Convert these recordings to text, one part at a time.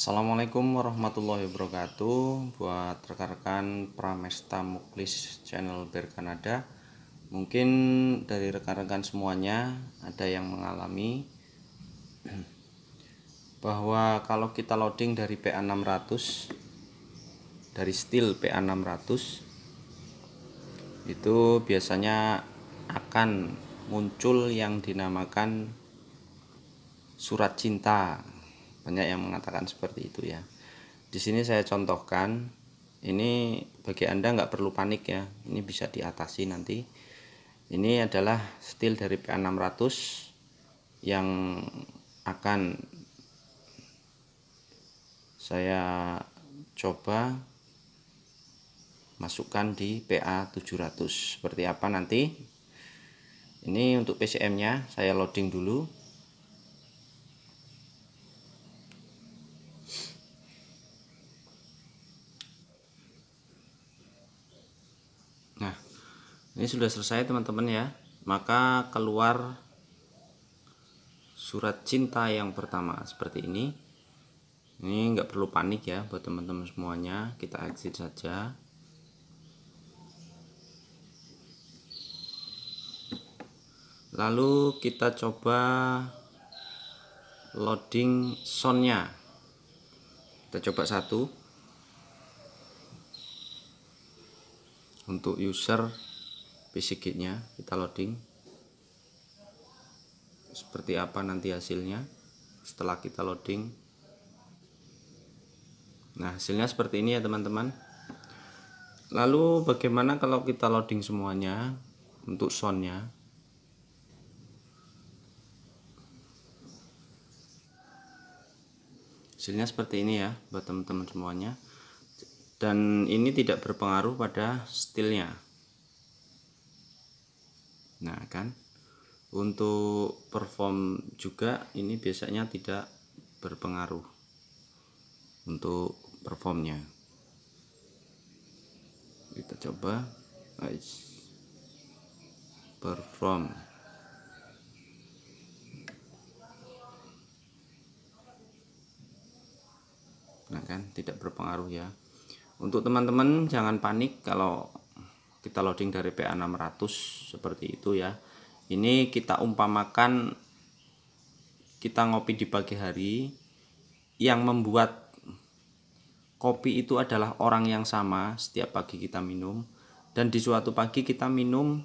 Assalamualaikum warahmatullahi wabarakatuh Buat rekan-rekan Pramesta Muklis channel Bear Kanada Mungkin dari rekan-rekan semuanya Ada yang mengalami Bahwa kalau kita loading dari PA600 Dari steel PA600 Itu biasanya akan muncul yang dinamakan surat cinta banyak yang mengatakan seperti itu ya di sini saya contohkan ini bagi anda nggak perlu panik ya ini bisa diatasi nanti ini adalah steel dari PA600 yang akan saya coba masukkan di PA700 seperti apa nanti ini untuk PCM nya saya loading dulu ini sudah selesai teman-teman ya maka keluar surat cinta yang pertama seperti ini ini nggak perlu panik ya buat teman-teman semuanya kita exit saja lalu kita coba loading soundnya kita coba satu untuk user PCG nya kita loading seperti apa nanti hasilnya setelah kita loading nah hasilnya seperti ini ya teman-teman lalu bagaimana kalau kita loading semuanya untuk soundnya hasilnya seperti ini ya buat teman-teman semuanya dan ini tidak berpengaruh pada stilnya nah kan untuk perform juga ini biasanya tidak berpengaruh untuk performnya kita coba guys perform nah kan tidak berpengaruh ya untuk teman-teman jangan panik kalau kita loading dari PA600 seperti itu ya ini kita umpamakan kita ngopi di pagi hari yang membuat kopi itu adalah orang yang sama setiap pagi kita minum dan di suatu pagi kita minum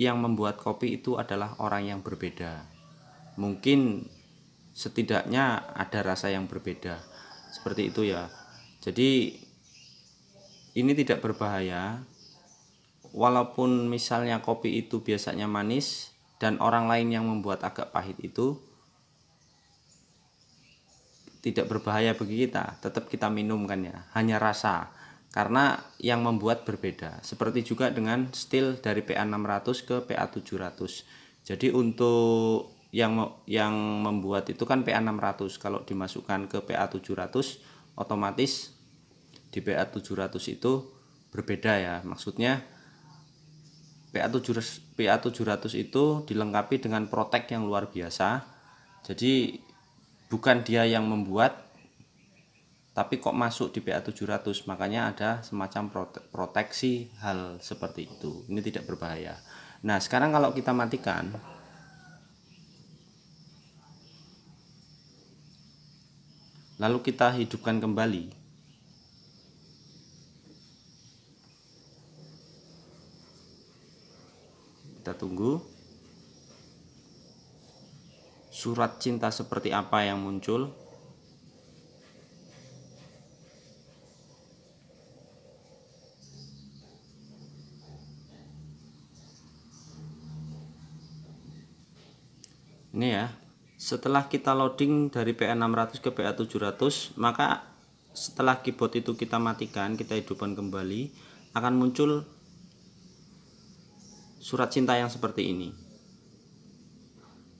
yang membuat kopi itu adalah orang yang berbeda mungkin setidaknya ada rasa yang berbeda seperti itu ya jadi ini tidak berbahaya walaupun misalnya kopi itu biasanya manis dan orang lain yang membuat agak pahit itu tidak berbahaya bagi kita, tetap kita minum kan ya, hanya rasa karena yang membuat berbeda. Seperti juga dengan steel dari PA600 ke PA700. Jadi untuk yang yang membuat itu kan PA600. Kalau dimasukkan ke PA700 otomatis di PA700 itu berbeda ya. Maksudnya PA700 pa itu dilengkapi dengan protek yang luar biasa. Jadi bukan dia yang membuat tapi kok masuk di PA700 makanya ada semacam prote proteksi hal seperti itu. Ini tidak berbahaya. Nah, sekarang kalau kita matikan lalu kita hidupkan kembali kita tunggu surat cinta seperti apa yang muncul ini ya setelah kita loading dari PA600 ke PA700 maka setelah keyboard itu kita matikan kita hidupkan kembali akan muncul surat cinta yang seperti ini.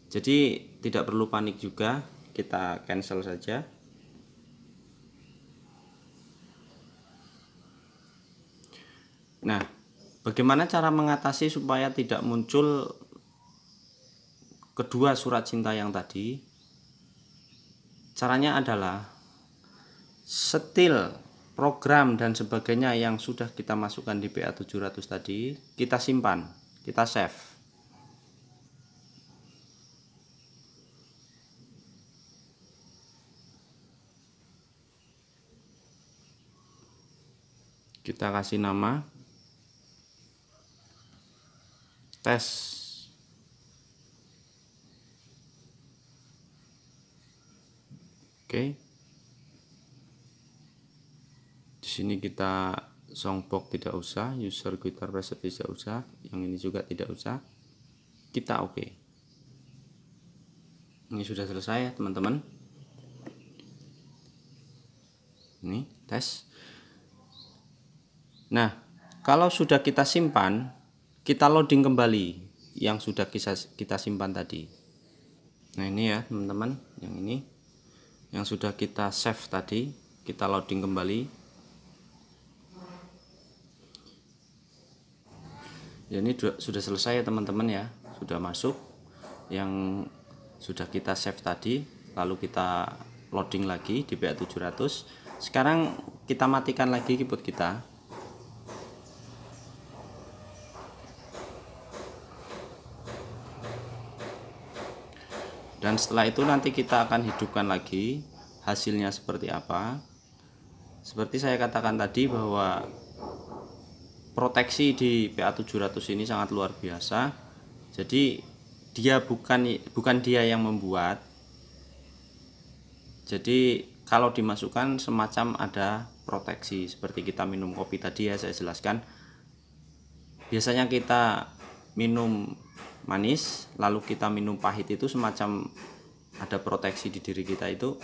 Jadi tidak perlu panik juga, kita cancel saja. Nah, bagaimana cara mengatasi supaya tidak muncul kedua surat cinta yang tadi? Caranya adalah setil program dan sebagainya yang sudah kita masukkan di PA 700 tadi, kita simpan kita save kita kasih nama tes oke di sini kita songbok tidak usah user guitar preset tidak usah yang ini juga tidak usah kita oke okay. ini sudah selesai ya teman-teman ini tes nah kalau sudah kita simpan kita loading kembali yang sudah kita simpan tadi nah ini ya teman-teman yang ini yang sudah kita save tadi kita loading kembali ya ini sudah selesai ya teman-teman ya sudah masuk yang sudah kita save tadi lalu kita loading lagi di BA700 sekarang kita matikan lagi keyboard kita dan setelah itu nanti kita akan hidupkan lagi hasilnya seperti apa seperti saya katakan tadi bahwa proteksi di PA700 ini sangat luar biasa. Jadi dia bukan bukan dia yang membuat. Jadi kalau dimasukkan semacam ada proteksi seperti kita minum kopi tadi ya saya jelaskan. Biasanya kita minum manis lalu kita minum pahit itu semacam ada proteksi di diri kita itu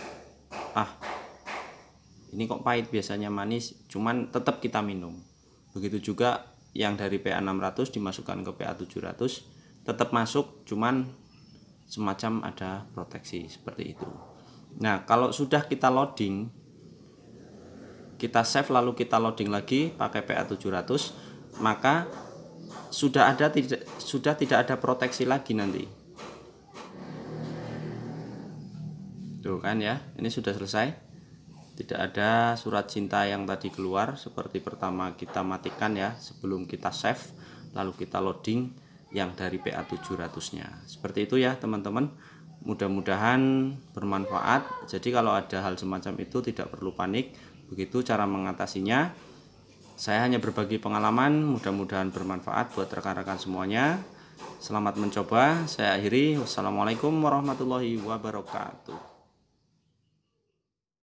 ah ini kok pahit biasanya manis cuman tetap kita minum Begitu juga yang dari PA600 dimasukkan ke PA700 tetap masuk cuman semacam ada proteksi seperti itu. Nah, kalau sudah kita loading kita save lalu kita loading lagi pakai PA700 maka sudah ada tidak sudah tidak ada proteksi lagi nanti. Tuh kan ya, ini sudah selesai tidak ada surat cinta yang tadi keluar seperti pertama kita matikan ya sebelum kita save lalu kita loading yang dari PA700 nya seperti itu ya teman-teman mudah-mudahan bermanfaat jadi kalau ada hal semacam itu tidak perlu panik begitu cara mengatasinya saya hanya berbagi pengalaman mudah-mudahan bermanfaat buat rekan-rekan semuanya selamat mencoba saya akhiri wassalamualaikum warahmatullahi wabarakatuh